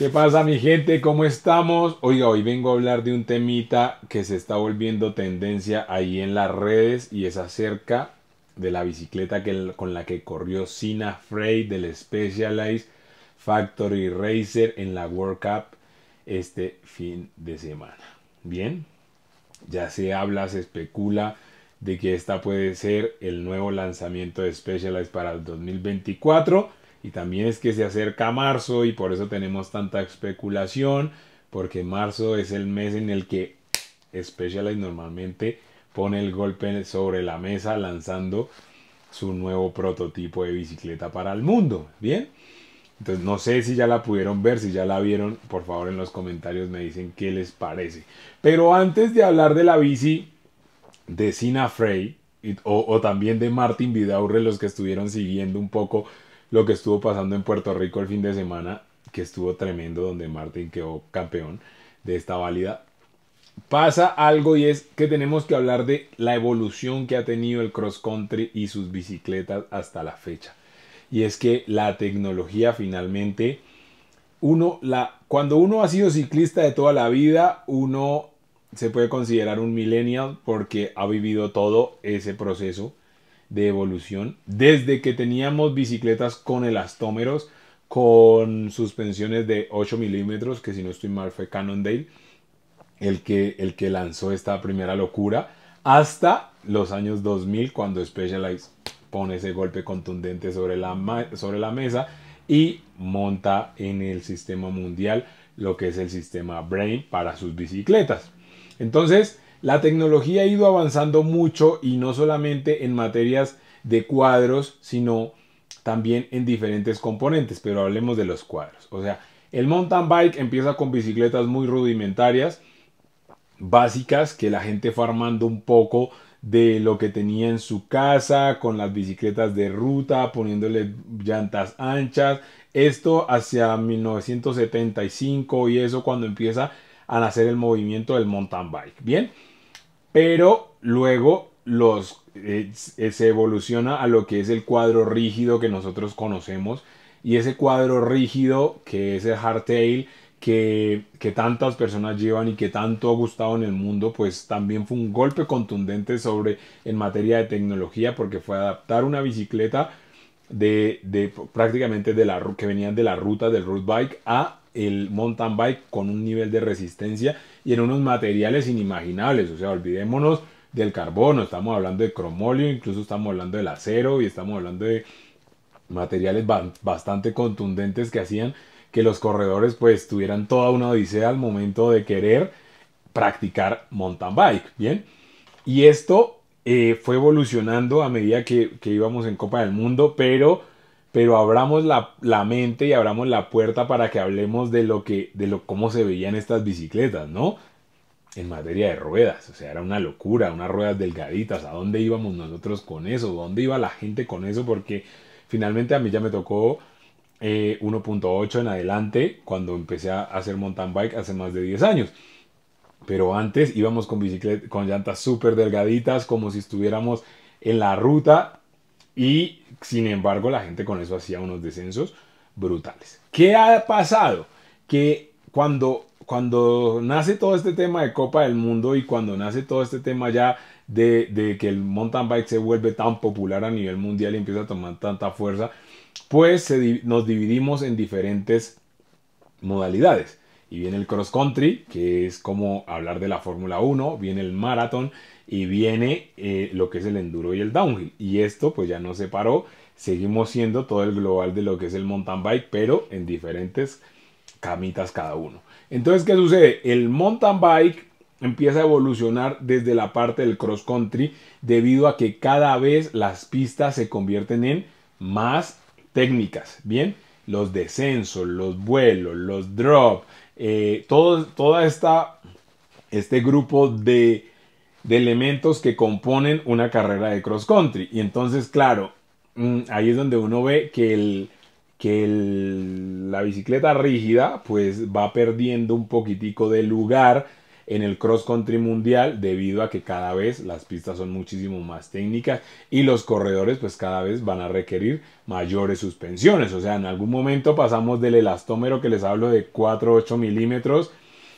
¿Qué pasa mi gente? ¿Cómo estamos? Oiga, hoy vengo a hablar de un temita que se está volviendo tendencia ahí en las redes y es acerca de la bicicleta que, con la que corrió Sina Frey del Specialized Factory Racer en la World Cup este fin de semana. Bien, ya se habla, se especula de que esta puede ser el nuevo lanzamiento de Specialized para el 2024 y también es que se acerca marzo y por eso tenemos tanta especulación, porque marzo es el mes en el que Specialized normalmente pone el golpe sobre la mesa lanzando su nuevo prototipo de bicicleta para el mundo. Bien, entonces no sé si ya la pudieron ver, si ya la vieron, por favor en los comentarios me dicen qué les parece. Pero antes de hablar de la bici de Sina Frey o, o también de Martin Vidaurre, los que estuvieron siguiendo un poco lo que estuvo pasando en Puerto Rico el fin de semana, que estuvo tremendo, donde Martin quedó campeón de esta válida. Pasa algo y es que tenemos que hablar de la evolución que ha tenido el cross country y sus bicicletas hasta la fecha. Y es que la tecnología finalmente, uno, la, cuando uno ha sido ciclista de toda la vida, uno se puede considerar un millennial porque ha vivido todo ese proceso de evolución desde que teníamos bicicletas con elastómeros, con suspensiones de 8 milímetros, que si no estoy mal fue Cannondale el que, el que lanzó esta primera locura, hasta los años 2000 cuando Specialized pone ese golpe contundente sobre la, sobre la mesa y monta en el sistema mundial lo que es el sistema Brain para sus bicicletas. Entonces, la tecnología ha ido avanzando mucho y no solamente en materias de cuadros, sino también en diferentes componentes, pero hablemos de los cuadros. O sea, el mountain bike empieza con bicicletas muy rudimentarias, básicas, que la gente fue armando un poco de lo que tenía en su casa, con las bicicletas de ruta, poniéndole llantas anchas. Esto hacia 1975 y eso cuando empieza a nacer el movimiento del mountain bike. Bien, pero luego los, eh, eh, se evoluciona a lo que es el cuadro rígido que nosotros conocemos y ese cuadro rígido que es el hardtail que, tantas personas llevan y que tanto ha gustado en el mundo, pues también fue un golpe contundente sobre en materia de tecnología porque fue adaptar una bicicleta prácticamente de la que venían de la ruta del road bike a el mountain bike con un nivel de resistencia y en unos materiales inimaginables. O sea, olvidémonos del carbono, estamos hablando de cromolio, incluso estamos hablando del acero y estamos hablando de materiales bastante contundentes que hacían que los corredores pues tuvieran toda una odisea al momento de querer practicar mountain bike, ¿bien? Y esto eh, fue evolucionando a medida que, que íbamos en Copa del Mundo, pero pero abramos la, mente y abramos la puerta para que hablemos de lo que, de lo cómo se veían estas bicicletas, ¿no? En materia de ruedas, o sea, era una locura, unas ruedas delgaditas, ¿a dónde íbamos nosotros con eso? ¿Dónde iba la gente con eso? Porque finalmente a mí ya me tocó 1.8 eh, en adelante cuando empecé a hacer mountain bike hace más de 10 años. Pero antes íbamos con, bicicleta, con llantas súper delgaditas, como si estuviéramos en la ruta y sin embargo, la gente con eso hacía unos descensos brutales. ¿Qué ha pasado? Que cuando, cuando nace todo este tema de Copa del Mundo y cuando nace todo este tema ya de, que el mountain bike se vuelve tan popular a nivel mundial y empieza a tomar tanta fuerza, pues nos dividimos en diferentes modalidades. Y viene el cross country, que es como hablar de la Fórmula 1, viene el maratón y viene eh, lo que es el enduro y el downhill. Y esto pues ya no se paró, seguimos siendo todo el global de lo que es el mountain bike, pero en diferentes camitas cada uno. Entonces, ¿qué sucede? El mountain bike empieza a evolucionar desde la parte del cross country debido a que cada vez las pistas se convierten en más técnicas, ¿bien? Los descensos, los vuelos, los drop, eh, todo, toda esta, este grupo de de elementos que componen una carrera de cross country. Y entonces, claro, mm, ahí es donde uno ve que, el, que la bicicleta rígida pues va perdiendo un poquitico de lugar en el cross country mundial debido a que cada vez las pistas son muchísimo más técnicas y los corredores pues cada vez van a requerir mayores suspensiones. O sea, en algún momento pasamos del elastómero que les hablo de 4-8 milímetros,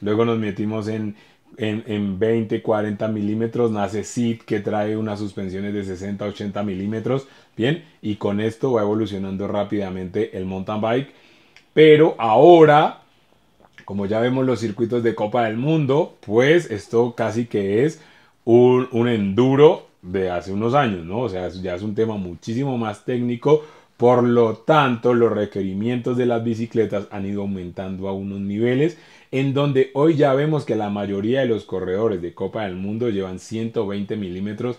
luego nos metimos en en, 20, 40 milímetros, nace SID que trae unas suspensiones de 60, 80 milímetros, bien, y con esto va evolucionando rápidamente el mountain bike, pero ahora, como ya vemos los circuitos de Copa del Mundo, pues esto casi que es un, un enduro de hace unos años, ¿no? O sea, ya es un tema muchísimo más técnico, por lo tanto, los requerimientos de las bicicletas han ido aumentando a unos niveles en donde hoy ya vemos que la mayoría de los corredores de Copa del Mundo llevan 120 milímetros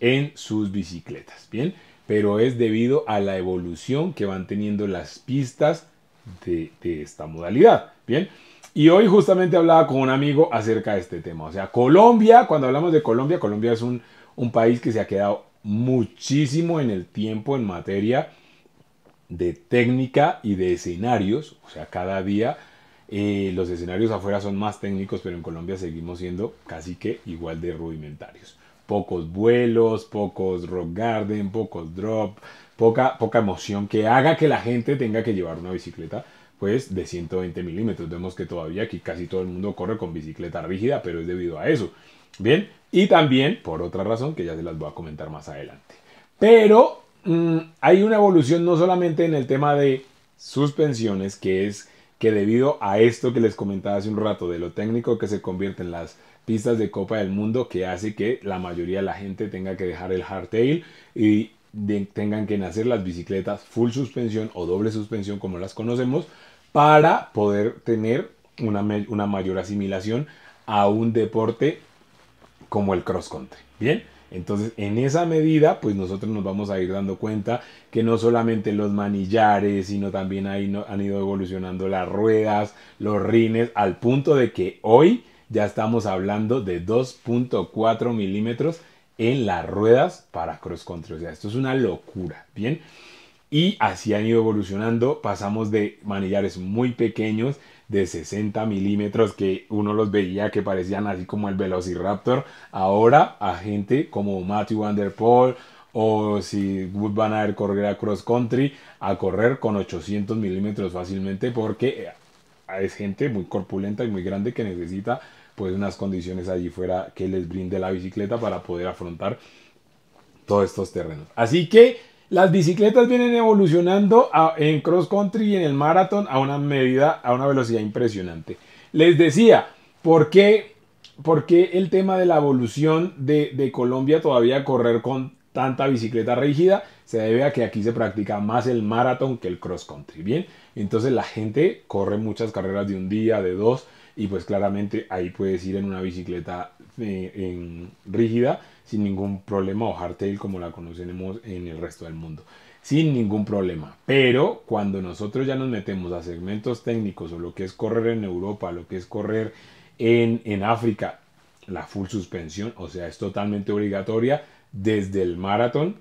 en sus bicicletas, ¿bien? Pero es debido a la evolución que van teniendo las pistas de, esta modalidad, ¿bien? Y hoy justamente hablaba con un amigo acerca de este tema. O sea, Colombia, cuando hablamos de Colombia, Colombia es un, un país que se ha quedado muchísimo en el tiempo en materia de técnica y de escenarios. O sea, cada día los escenarios afuera son más técnicos, pero en Colombia seguimos siendo casi que igual de rudimentarios. Pocos vuelos, pocos rock garden, pocos drop, poca, poca emoción que haga que la gente tenga que llevar una bicicleta pues de 120 milímetros. Vemos que todavía aquí casi todo el mundo corre con bicicleta rígida, pero es debido a eso. Bien, y también por otra razón que ya se las voy a comentar más adelante. Pero mm, hay una evolución no solamente en el tema de suspensiones, que es que debido a esto que les comentaba hace un rato, de lo técnico que se convierte en las pistas de Copa del Mundo, que hace que la mayoría de la gente tenga que dejar el hardtail y tengan que nacer las bicicletas full suspensión o doble suspensión como las conocemos, para poder tener una, una mayor asimilación a un deporte como el cross country. Bien. Entonces, en esa medida, pues nosotros nos vamos a ir dando cuenta que no solamente los manillares, sino también ahí han ido evolucionando las ruedas, los rines, al punto de que hoy ya estamos hablando de 2.4 milímetros en las ruedas para cross country. O sea, esto es una locura, ¿bien? Y así han ido evolucionando. Pasamos de manillares muy pequeños, de 60 milímetros que uno los veía que parecían así como el Velociraptor, ahora a gente como Matthew Van Der Poel o si van a correr a cross country, a correr con 800 milímetros fácilmente porque eh, es gente muy corpulenta y muy grande que necesita pues unas condiciones allí fuera que les brinde la bicicleta para poder afrontar todos estos terrenos. Así que las bicicletas vienen evolucionando en cross country y en el maratón a una medida, a una velocidad impresionante. Les decía, ¿por qué, el tema de la evolución de, de Colombia todavía correr con tanta bicicleta rígida? Se debe a que aquí se practica más el maratón que el cross country. Bien, entonces la gente corre muchas carreras de un día, de dos, y pues claramente ahí puedes ir en una bicicleta eh, en rígida sin ningún problema o hardtail como la conocemos en el resto del mundo sin ningún problema. Pero cuando nosotros ya nos metemos a segmentos técnicos o lo que es correr en Europa, lo que es correr en, en, África, la full suspensión, o sea, es totalmente obligatoria desde el maratón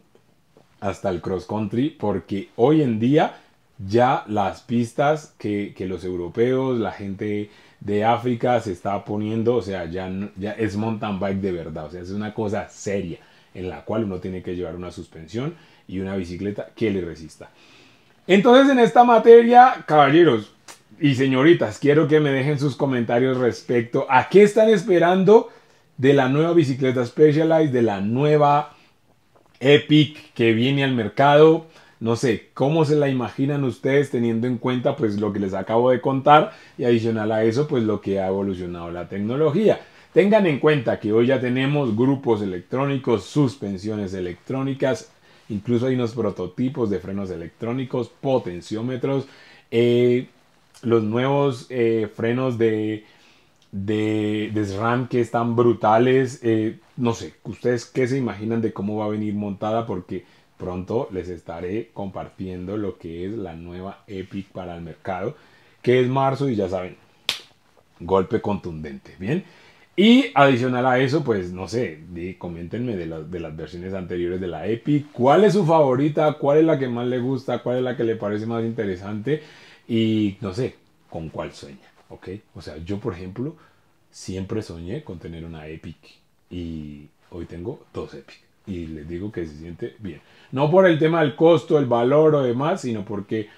hasta el cross country, porque hoy en día ya las pistas que, los europeos, la gente de África se está poniendo, o sea, ya, ya es mountain bike de verdad, o sea, es una cosa seria en la cual uno tiene que llevar una suspensión y una bicicleta que le resista. Entonces, en esta materia, caballeros y señoritas, quiero que me dejen sus comentarios respecto a qué están esperando de la nueva bicicleta Specialized, de la nueva Epic que viene al mercado. No sé, ¿cómo se la imaginan ustedes teniendo en cuenta pues lo que les acabo de contar y adicional a eso pues lo que ha evolucionado la tecnología? Tengan en cuenta que hoy ya tenemos grupos electrónicos, suspensiones electrónicas, incluso hay unos prototipos de frenos electrónicos, potenciómetros, eh, los nuevos eh, frenos de, de, SRAM que están brutales. Eh, no sé, ¿ustedes qué se imaginan de cómo va a venir montada? Porque Pronto les estaré compartiendo lo que es la nueva Epic para el mercado, que es marzo y ya saben, golpe contundente, ¿bien? Y adicional a eso, pues no sé, comentenme de, de las versiones anteriores de la Epic, cuál es su favorita, cuál es la que más le gusta, cuál es la que le parece más interesante y no sé, con cuál sueña, ¿ok? O sea, yo por ejemplo siempre soñé con tener una Epic y hoy tengo dos Epic y les digo que se siente bien. No por el tema del costo, el valor o demás, sino porque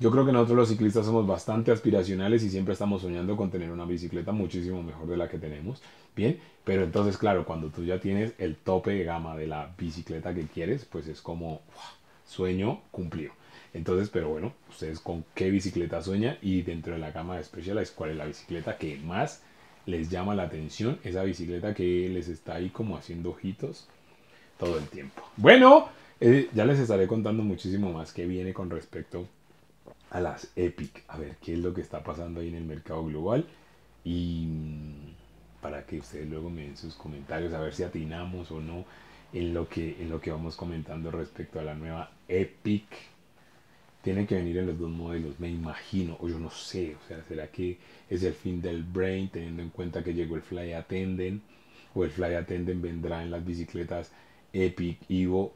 yo creo que nosotros los ciclistas somos bastante aspiracionales y siempre estamos soñando con tener una bicicleta muchísimo mejor de la que tenemos. Bien, pero entonces claro, cuando tú ya tienes el tope de gama de la bicicleta que quieres, pues es como sueño cumplido. Entonces, pero bueno, ustedes con qué bicicleta sueñan y dentro de la gama de Specialized, cuál es la bicicleta que más les llama la atención, esa bicicleta que les está ahí como haciendo ojitos todo el tiempo. Bueno, eh, ya les estaré contando muchísimo más que viene con respecto a las Epic, a ver qué es lo que está pasando ahí en el mercado global y mm, para que ustedes luego me den sus comentarios a ver si atinamos o no en lo que, en lo que vamos comentando respecto a la nueva Epic. tiene que venir en los dos modelos, me imagino, o yo no sé, o sea, ¿será que es el fin del Brain teniendo en cuenta que llegó el Fly Attendant o el Fly Attendant vendrá en las bicicletas Epic, Ivo,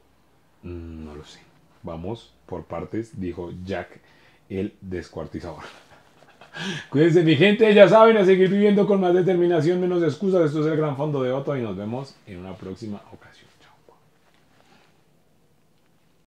mm, no lo sé. Vamos por partes, dijo Jack el descuartizador. Cuídense mi gente, ya saben, a seguir viviendo con más determinación, menos excusas. Esto es el gran fondo de Otto y nos vemos en una próxima ocasión.